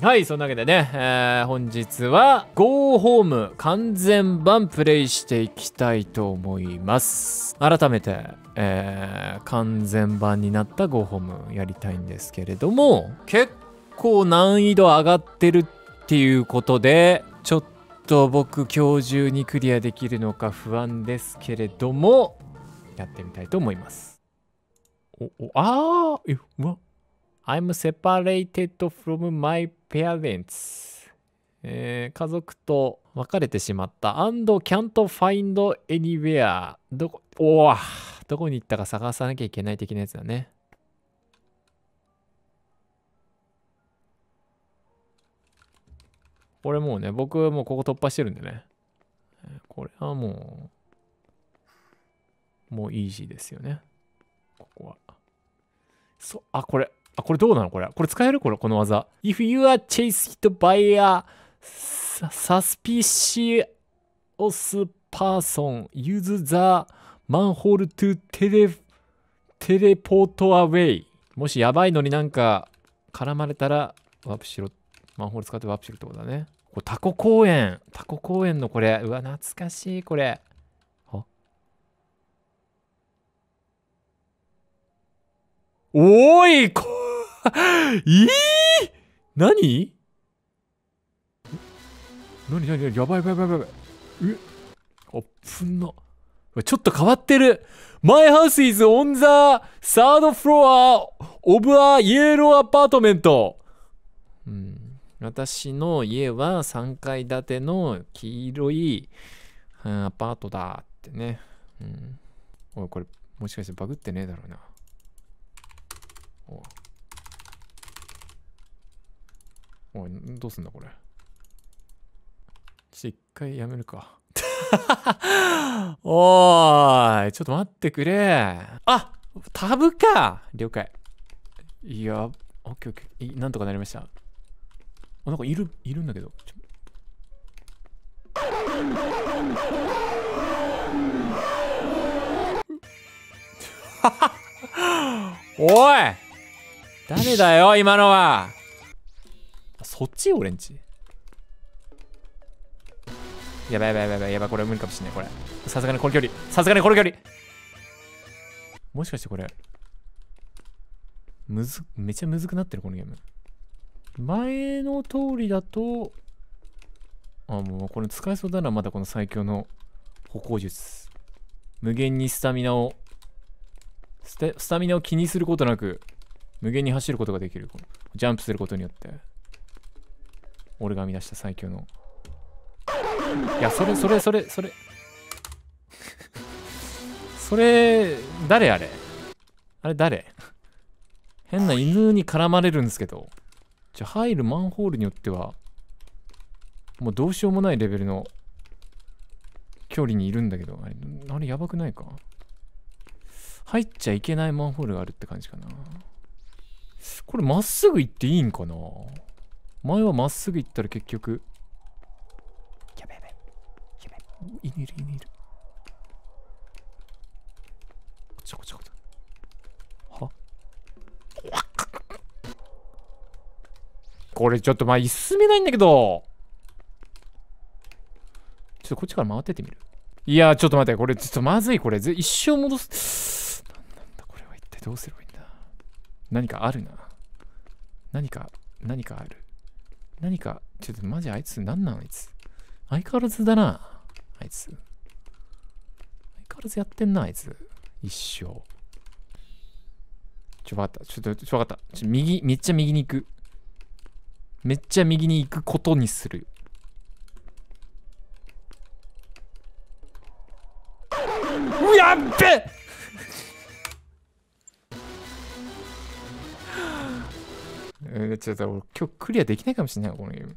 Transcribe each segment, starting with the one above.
はい、そんなわけでね、えー、本日は Go Home 完全版プレイしていきたいと思います。改めて、えー、完全版になった Go Home やりたいんですけれども、結構難易度上がってるっていうことで、ちょっと僕今日中にクリアできるのか不安ですけれども、やってみたいと思います。お、お、あー、え、うわ。I'm separated from my parents、えー、家族と別れてしまった and can't find anywhere どこおどこに行ったか探さなきゃいけない的なやつだねこれもうね僕もうここ突破してるんでねこれはもうもうイージーですよねここはそあこれあ、これどうなのこれ。これ使えるこれ、この技。If you are chased by a suspicious person, use the manhole to tele teleport away. もしやばいのになんか絡まれたら、ワープしろ。マンホール使ってワープしろってことだね。これタコ公園。タコ公園のこれ。うわ、懐かしい、これ。おいこ えい何何何何やばいやばいやばいやばい。えあっんな。ちょっと変わってる。My house is on the third floor of a yellow apartment. うん、私の家は3階建ての黄色い、アパートだってね。うん、おい、これもしかしてバグってねえだろうな。おおい、どうすんだこれ。ちょっと一回やめるか。おーい、ちょっと待ってくれ。あタブか了解。いや、オッケーオッケー。なんとかなりました。あ、なんかいる、いるんだけど。おい誰だよ、今のはそっちオレンジやばいやばいやばいやばいこれ無理かもしんないこれさすがにこの距離さすがにこの距離もしかしてこれむずめちゃむずくなってるこのゲーム前の通りだとあもうこれ使えそうだなまだこの最強の歩行術無限にスタミナをスタミナを気にすることなく無限に走ることができるジャンプすることによって俺が生み出した最強のいやそれそれそれそれ それ誰あれあれ誰変な犬に絡まれるんですけどじゃ入るマンホールによってはもうどうしようもないレベルの距離にいるんだけどあれあれやばくないか入っちゃいけないマンホールがあるって感じかなこれまっすぐ行っていいんかな前はまっすぐ行ったら結局。やべやべ。やべ。るる。こっちこっちこっち。はこれちょっと前進めないんだけど。ちょっとこっちから回ってってみる。いやちょっと待って、これちょっとまずい、これ。一生戻す。なんだ、これは一体どうすればいいんだ。何かあるな。何か、何かある。何か、ちょっとマジあいつ、何なんあいつ。相変わらずだな、あいつ。相変わらずやってんな、あいつ。一生。ちょ、わかった。ちょっと、ちょ、わかった。ちょ、右、めっちゃ右に行く。めっちゃ右に行くことにする。うやっべえん、ちょっと俺今日クリアできないかもしれないこのゲーム。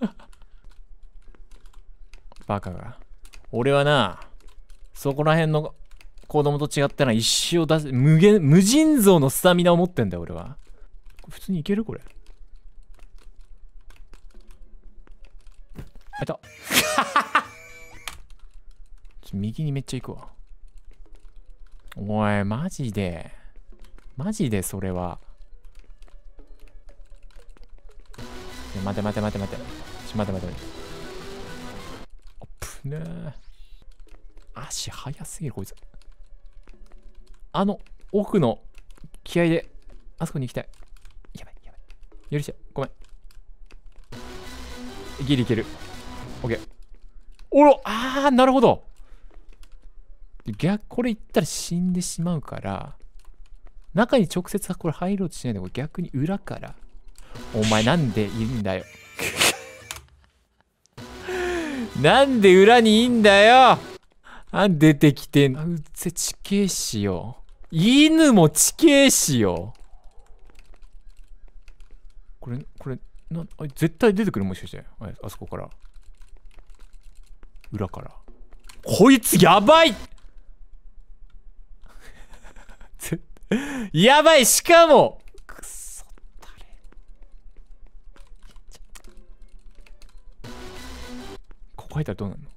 バカが。俺はな、そこら辺の子供と違ったら一生出せ、無限、無尽蔵のスタミナを持ってんだよ俺は。普通にいけるこれ。あいた。右にめっちゃ行くわ。おい、マジで。マジでそれは。待て待て待て待て。ちょっと待て待て待て。あっぷねー。足速すぎるこいつ。あの、奥の気合で、あそこに行きたい。やばいやばい。許して、ごめん。ギリいける。オッケー。おろあー、なるほど。逆、これ行ったら死んでしまうから、中に直接これ入ろうとしないで、逆に裏からお前なんでいるんだよ なんで裏にいいんだよあ、出てきてん。うぜ、地形師よ。犬も地形師よ。これ、これ、な、あ絶対出てくるもしかして。ああそこから。裏から。こいつやばい やばいしかもたらどうなるの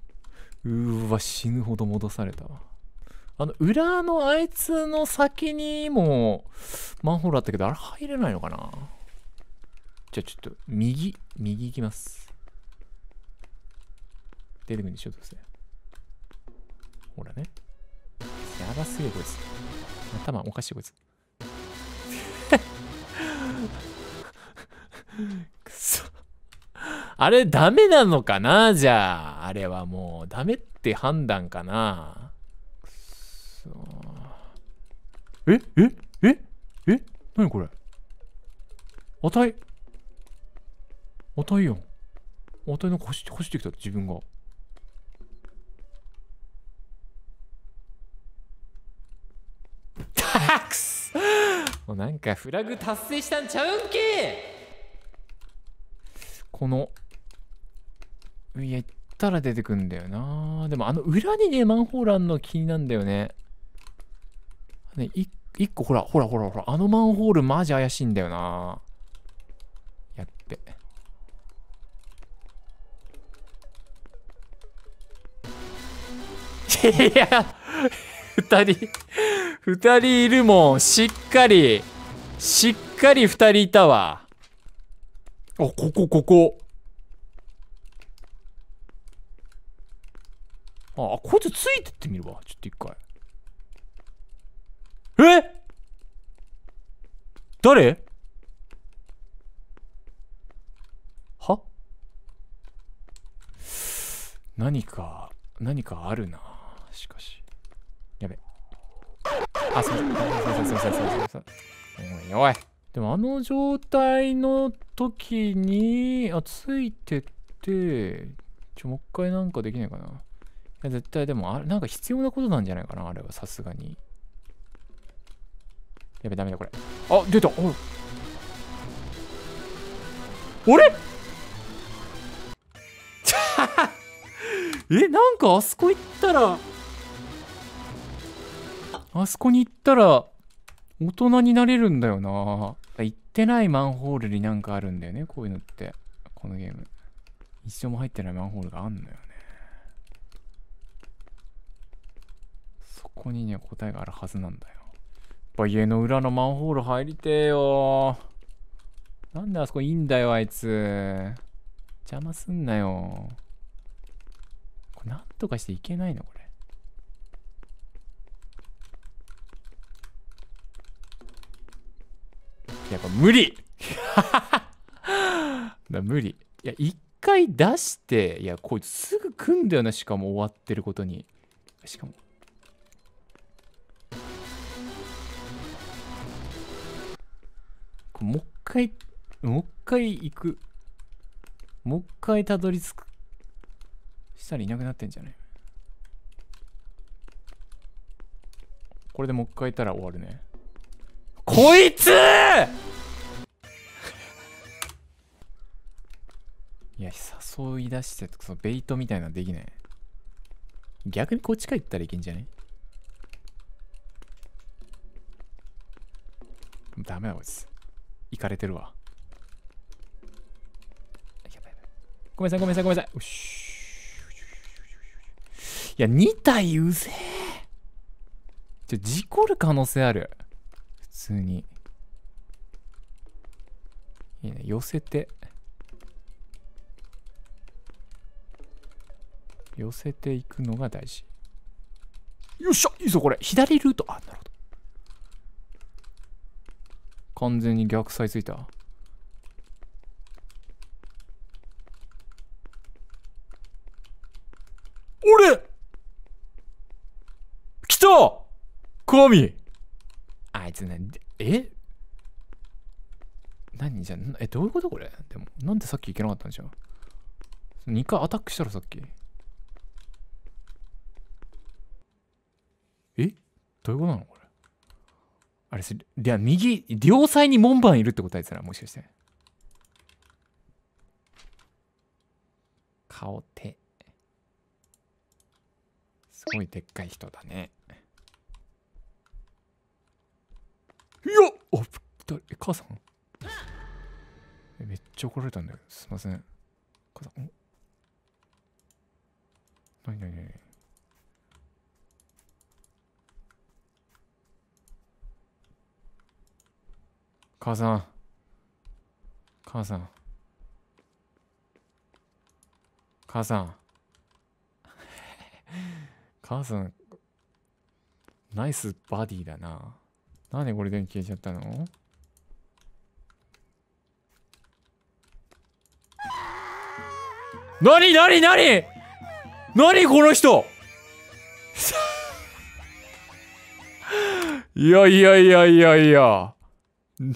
うーわ、死ぬほど戻されたわ。あの、裏のあいつの先にもマンホールあったけど、あれ入れないのかなじゃあちょっと、右、右行きます。出てくるんでしょ、どうせ。ほらね。やばすぎる、こいつ。頭おかしい、こいつ。くそ。あれダメなのかなじゃあ。あれはもうダメって判断かな。ええええ何これ値値やん。値なんか走って走ってきた自分が。タックスもうなんかフラグ達成したんちゃうんけこのいや、行ったら出てくんだよなでもあの裏にね、マンホールあんの気になんだよね。ね、一個ほら、ほらほらほら、あのマンホールマジ怪しいんだよなやっべ。いや、二人、二人いるもん。しっかり、しっかり二人いたわ。あ、ここ、ここ。あ、こいつついてってみるわ。ちょっと一回。え誰は何か、何かあるな。しかし。やべ。あ、すいません、すいません、すいません、すいません。おいおい。でもあの状態の時に、あ、ついてって、ちょ、もう一回なんかできないかな。絶対でも、あれ、なんか必要なことなんじゃないかな、あれは、さすがに。やべ、ダメだ、これ。あ、出たおあれ え、なんかあそこ行ったら、あそこに行ったら、大人になれるんだよな行ってないマンホールになんかあるんだよね、こういうのって。このゲーム。一生も入ってないマンホールがあんのよね。ここにね、答えがあるはずなんだよ。やっぱ家の裏のマンホール入りてよ。なんであそこいいんだよ、あいつ。邪魔すんなよ。これなんとかしていけないの、これ。やっぱ無理 無理。いや、一回出して、いや、こいつすぐ来んだよな、しかも終わってることに。しかも、もう一回、もう一回行く。もう一回たどり着く。したらいなくなってんじゃないこれでもう一回いたら終わるね。こいつ いや、誘い出してとか、そのベイトみたいなのできない。逆にこっちから行ったらいけんじゃねダメだこいつ。行かれてるわ。ややばばいいごめんなさい、ごめんなさい、ごめんなさい。しいや、2体うぜえ。ちょ、事故る可能性ある。普通に。いいね、寄せて。寄せていくのが大事。よっしゃいいぞ、これ。左ルート。あ、なるほど。完全に逆サイついた俺来た神あいつねえ何じゃえどういうことこれでもなんでさっき行けなかったんでしょう2回アタックしたらさっきえどういうことなのこれあれです。右、両サイに門番いるってことですら、もしかして。顔手。すごいでっかい人だね。よっあ、え、母さんめっちゃ怒られたんだよ。すいません。母さん。何何何母さん母さん母さん 母さんナイスバディだななんでこれで消えちゃったのなになになになにこの人 いやいやいやいやいや ど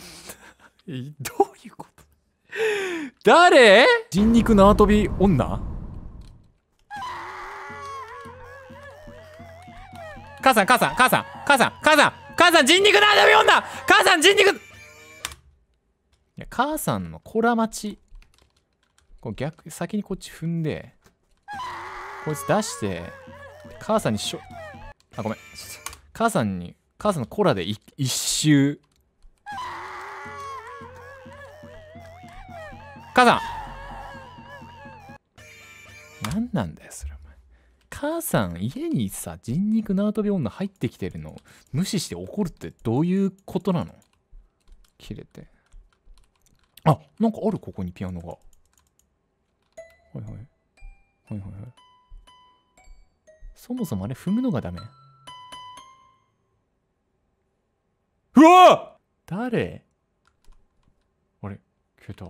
ういうこと誰人肉縄跳び女母さん母さん母さん母さん母さん母さん人肉縄跳び女母さん人肉いや母さんのコラ待ちこう逆先にこっち踏んでこいつ出して母さんにしょあごめん母さんに母さんのコラで一周母さん何なんだよそれお前母さん家にさ人肉縄跳び女入ってきてるの無視して怒るってどういうことなの切れてあなんかあるここにピアノがはいはいはいはいはいそもそもあれ踏むのがダメうわ誰あれ消えた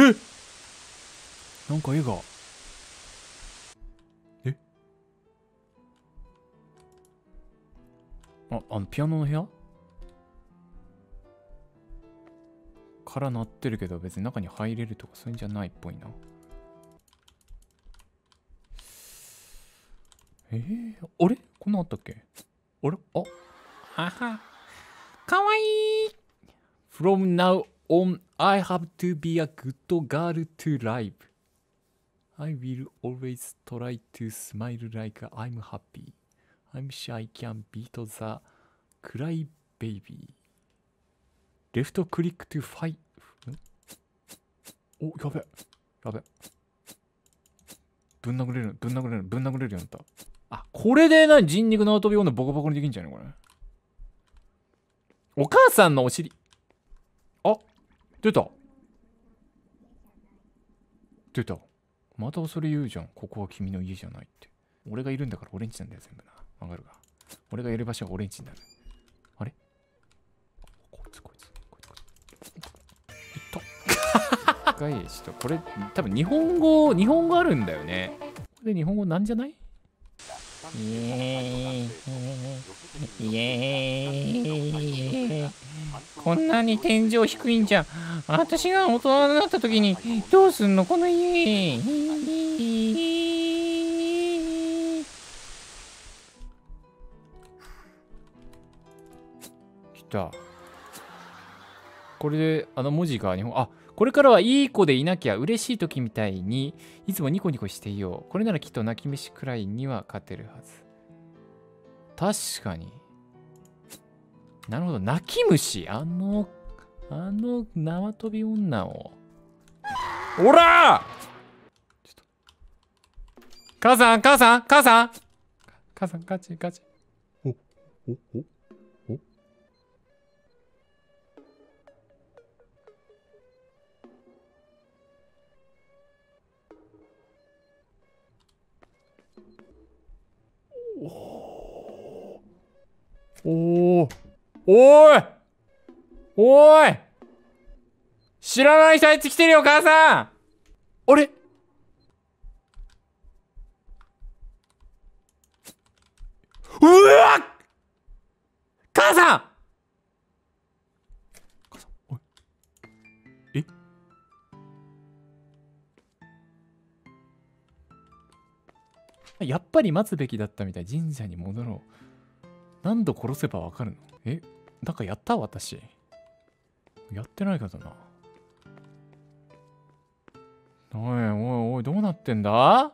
えなんか絵が。えあ、あの、ピアノの部屋から鳴ってるけど、別に中に入れるとかそういうんじゃないっぽいな。えー、あれこんなあったっけあれあはは。かわいい !from now on I have to be a good girl to live. I will always try to smile like I'm happy. I'm sure I can beat the cry baby. Left click to fight. お、やべ。やべ。ぶん殴れる、ぶん殴れる、ぶん殴れるようになった。あ、これでな人肉縄跳び女ボコボコにできんじゃねこれ。お母さんのお尻。あ出た出たまた恐れ言うじゃん。ここは君の家じゃないって。俺がいるんだから俺んちなんだよ、全部な。わかるか。俺がやる場所は俺んちになる。あれこいつ、こいつ、こいつ、こいつ。いった。一 回、ちょっとこれ、多分日本語、日本語あるんだよね。こで日本語なんじゃないイエーイこんなに天井低いんじゃ私が大人になった時にどうすんのこの家来たこれで、あの文字が日本、あ、これからはいい子でいなきゃ嬉しい時みたいに、いつもニコニコしていよう。これならきっと泣き飯くらいには勝てるはず。確かに。なるほど。泣き虫。あの、あの縄跳び女を。おら母さん、母さん、母さん母さん、ガチガチ。お、お、お。おおおいおい知らない人あいつ来てるよ、母さんあれうわ母さん母さん、おい。えやっぱり待つべきだったみたい。神社に戻ろう。何度殺せばわかるのえなんかやった私。やってないからな。おいおいおい、どうなってんだ